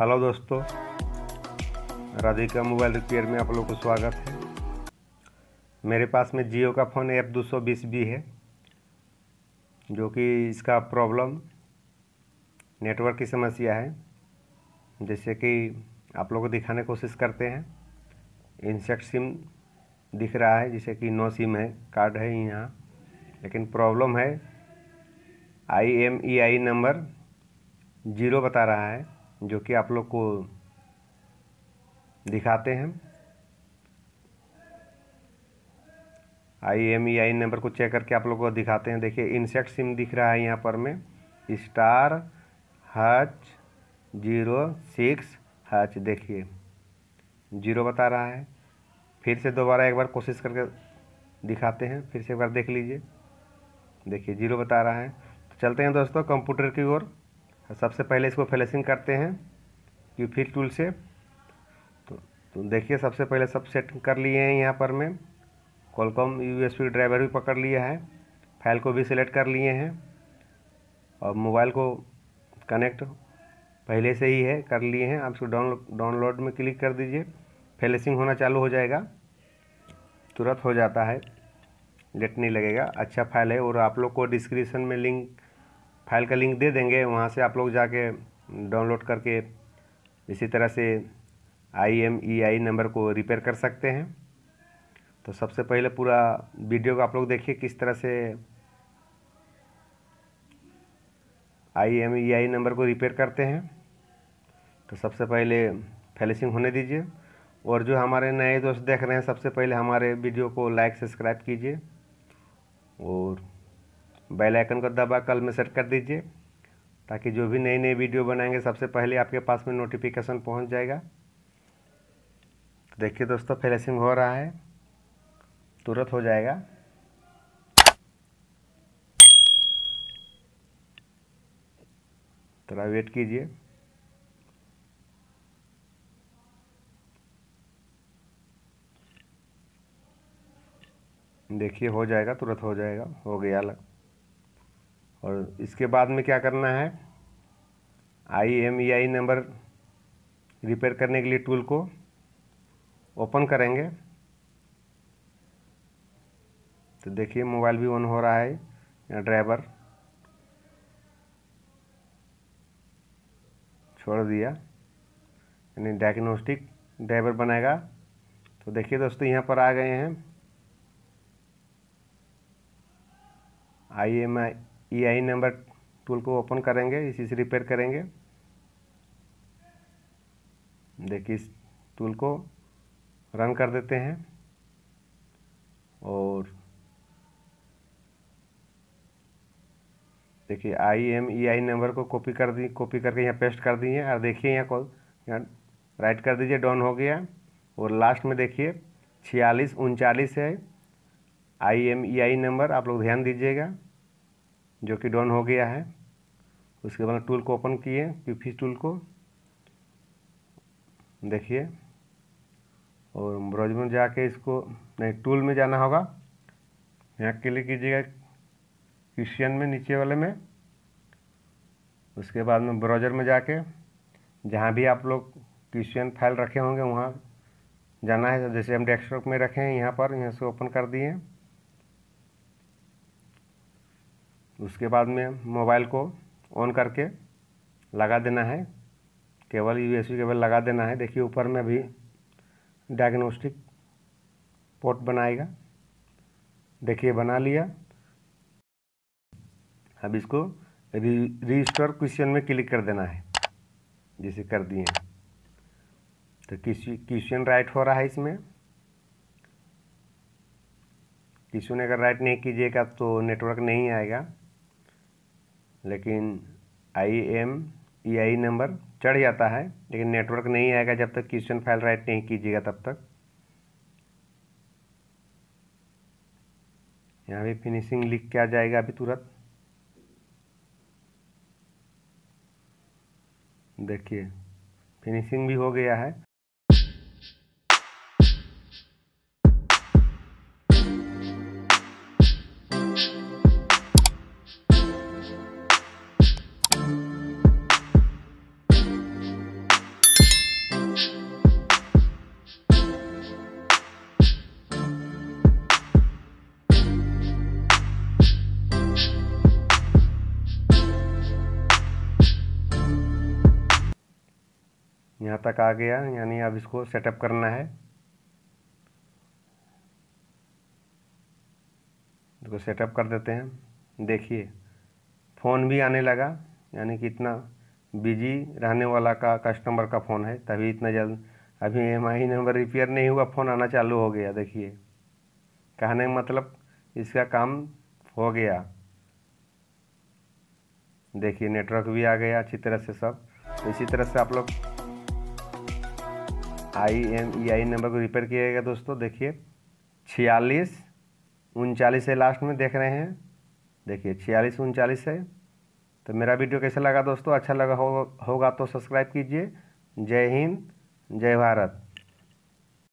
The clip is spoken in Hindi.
हेलो दोस्तों राधिका मोबाइल रिपेयर में आप लोग को स्वागत है मेरे पास में जियो का फ़ोन एफ दो सौ बीस बी है जो कि इसका प्रॉब्लम नेटवर्क की समस्या है जैसे कि आप लोग को दिखाने कोशिश करते हैं इंसेक्ट सिम दिख रहा है जैसे कि नो सिम है कार्ड है यहाँ लेकिन प्रॉब्लम है I M E I number zero बता रहा है जो कि आप लोग को दिखाते हैं I M E I number को चेक करके आप लोग को दिखाते हैं देखिए इंसेक्ट सिम दिख रहा है यहाँ पर में star hash zero six hash देखिए जीरो बता रहा है फिर से दोबारा एक बार कोशिश करके दिखाते हैं फिर से एक बार देख लीजिए देखिए जीरो बता रहा है तो चलते हैं दोस्तों कंप्यूटर की ओर सबसे पहले इसको फ्लैशिंग करते हैं क्यूफिक टूल से तो, तो देखिए सबसे पहले सब सेट कर लिए हैं यहाँ पर मैं कॉलकॉम यूएसबी ड्राइवर भी पकड़ लिया है फाइल को भी सिलेक्ट कर लिए हैं और मोबाइल को कनेक्ट पहले से ही है कर लिए हैं आप इसको डाउनलोड डाउनलोड में क्लिक कर दीजिए फ्लैशिंग होना चालू हो जाएगा तुरंत हो जाता है लेट नहीं लगेगा अच्छा फाइल है और आप लोग को डिस्क्रिप्शन में लिंक फाइल का लिंक दे देंगे वहाँ से आप लोग जाके डाउनलोड करके इसी तरह से I M E I number को रिपेयर कर सकते हैं तो सबसे पहले पूरा वीडियो को आप लोग देखिए किस तरह से I M E I number को रिपेयर करते हैं तो सबसे पहले फैलिसिंग होने दीजिए और जो हमारे नए दोस्त देख रहे हैं सबसे पहले हमारे वीडियो को लाइक सब्सक्राइब कीजिए और बेल आइकन को दबा कल में सेट कर दीजिए ताकि जो भी नई नई वीडियो बनाएंगे सबसे पहले आपके पास में नोटिफिकेशन पहुंच जाएगा तो देखिए दोस्तों फ्लैशिंग हो रहा है तुरंत हो जाएगा थोड़ा वेट कीजिए देखिए हो जाएगा तुरंत हो जाएगा हो गया लग और इसके बाद में क्या करना है I M E I number repair करने के लिए टूल को ओपन करेंगे तो देखिए मोबाइल भी ऑन हो रहा है या ड्राइवर छोड़ दिया यानी डायग्नोस्टिक ड्राइवर बनेगा तो देखिए दोस्तों यहाँ पर आ गए हैं I M I E I number tool को ओपन करेंगे इसी से रिपेयर करेंगे देखिए इस टूल को रन कर देते हैं और देखिए I M E I number को कॉपी कर दी कॉपी करके यहाँ पेस्ट कर दिए और देखिए यहाँ को यहाँ राइट कर दीजिए डाउन हो गया और लास्ट में देखिए छियालीस उनचालीस है I M E I number आप लोग ध्यान दीजिएगा जो कि डन हो गया है उसके बाद टूल को ओपन किए पीफी टूल को देखिए और ब्रज में जाके इसको नहीं टूल में जाना होगा यहाँ क्लिक कीजिएगा क्रिश्चियन में नीचे वाले में उसके बाद में ब्राउजर में जाके जहाँ भी आप लोग क्रिश्चियन फाइल रखे होंगे वहाँ जाना है जैसे हम डेस्कटॉप में रखे हैं यहाँ पर यहाँ से ओपन कर दिए उसके बाद में मोबाइल को ऑन करके लगा देना है केवल यूएसबी केबल लगा देना है देखिए ऊपर में भी डायग्नोस्टिक पोर्ट बनाएगा देखिए बना लिया अब इसको रिस्टोर क्वेश्चन में क्लिक कर देना है जैसे कर दिए तो क्वेश्चन राइट हो रहा है इसमें क्वेश्चन अगर राइट नहीं कीजिएगा तो नेटवर्क नहीं आएगा लेकिन आई एम ई आई नंबर चढ़ जाता है लेकिन नेटवर्क नहीं आएगा जब तक क्वेश्चन फाइल राइट नहीं कीजिएगा तब तक यहाँ भी फिनिशिंग लिख के आ जाएगा अभी तुरंत देखिए फिनिशिंग भी हो गया है यहाँ तक आ गया यानी अब इसको सेटअप करना है इसको सेटअप कर देते हैं देखिए फ़ोन भी आने लगा यानी कि इतना बिजी रहने वाला का कस्टमर का फ़ोन है तभी इतना जल्द अभी एम आई नंबर रिपेयर नहीं हुआ फ़ोन आना चालू हो गया देखिए कहने का मतलब इसका काम हो गया देखिए नेटवर्क भी आ गया अच्छी तरह से सब इसी तरह से आप लोग I M E I number को रिपेयर किया गया दोस्तों देखिए छियालीस उनचालीस है लास्ट में देख रहे हैं देखिए छियालीस उनचालीस है तो मेरा वीडियो कैसा लगा दोस्तों अच्छा लगा हो, होगा तो सब्सक्राइब कीजिए जय हिंद जय भारत